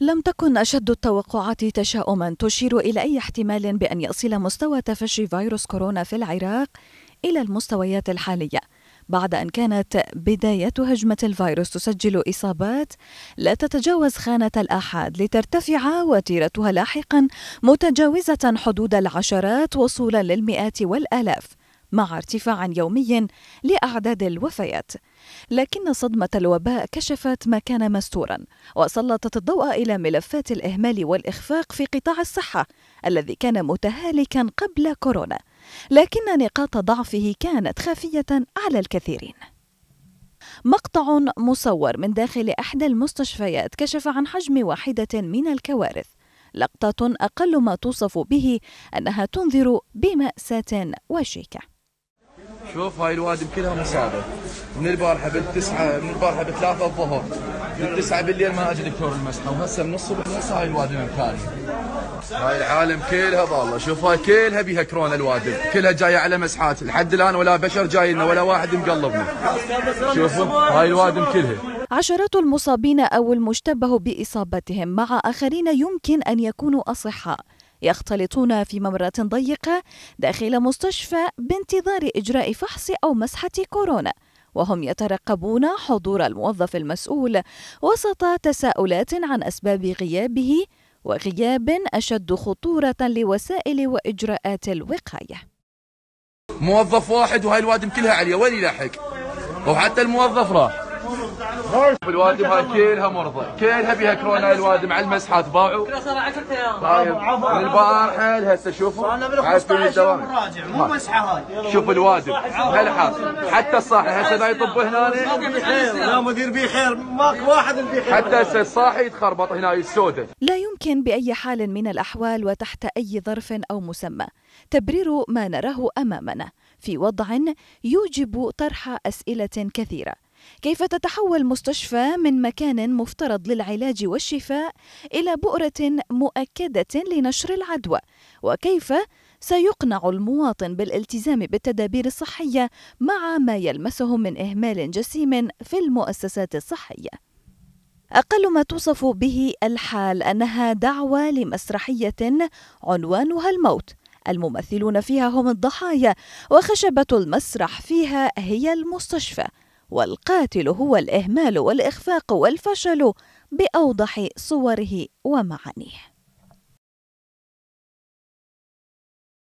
لم تكن أشد التوقعات تشاؤما تشير إلى أي احتمال بأن يصل مستوى تفشي فيروس كورونا في العراق إلى المستويات الحالية بعد أن كانت بداية هجمة الفيروس تسجل إصابات لا تتجاوز خانة الآحاد لترتفع وتيرتها لاحقا متجاوزة حدود العشرات وصولا للمئات والآلاف مع ارتفاع يومي لأعداد الوفيات لكن صدمة الوباء كشفت ما كان مستورا وسلطت الضوء إلى ملفات الإهمال والإخفاق في قطاع الصحة الذي كان متهالكا قبل كورونا لكن نقاط ضعفه كانت خافية على الكثيرين مقطع مصور من داخل احدى المستشفيات كشف عن حجم واحده من الكوارث لقطه اقل ما توصف به انها تنذر بماساه وشيكه شوف هاي الوادم كلها مصابه من البارحه بالتسعه من البارحه بثلاثه الظهر بالتسعه بالليل ما اجى دكتور المسحه وهسه من الصبح هسه هاي الوادم مكاني هاي العالم كلها ضاله شوف هاي كلها بيها كورونا الوادم كلها جايه على مسحات لحد الان ولا بشر جاي لنا ولا واحد مقلبنا شوفوا هاي الوادم كلها عشرات المصابين أو المشتبه بإصابتهم مع آخرين يمكن أن يكونوا أصحاء يختلطون في ممرة ضيقة داخل مستشفى بانتظار إجراء فحص أو مسحة كورونا وهم يترقبون حضور الموظف المسؤول وسط تساؤلات عن أسباب غيابه وغياب أشد خطورة لوسائل وإجراءات الوقاية موظف واحد وهاي الوادم كلها عليه وين يلحق وحتى الموظف راح الوادي هاي كلها مرضى كلها بيها كورونا الوادي على المسحه تباعوا كلها صار 10 ايام طيب، من البارحه لهسه شوفوا انا من 15 مو طيب. مسحه هاي شوف الوادم هالحال حتى الصاحي هسه لا يطب هنا يا مدير بي خير ماك واحد بي خير حتى هسه الصاحي يتخربط هنا السودة لا يمكن باي حال من الاحوال وتحت اي ظرف او مسمى تبرير ما نراه امامنا في وضع يوجب طرح اسئله كثيره كيف تتحول مستشفى من مكان مفترض للعلاج والشفاء إلى بؤرة مؤكدة لنشر العدوى وكيف سيقنع المواطن بالالتزام بالتدابير الصحية مع ما يلمسه من إهمال جسيم في المؤسسات الصحية أقل ما توصف به الحال أنها دعوة لمسرحية عنوانها الموت الممثلون فيها هم الضحايا وخشبة المسرح فيها هي المستشفى والقاتل هو الإهمال والإخفاق والفشل بأوضح صوره ومعانيه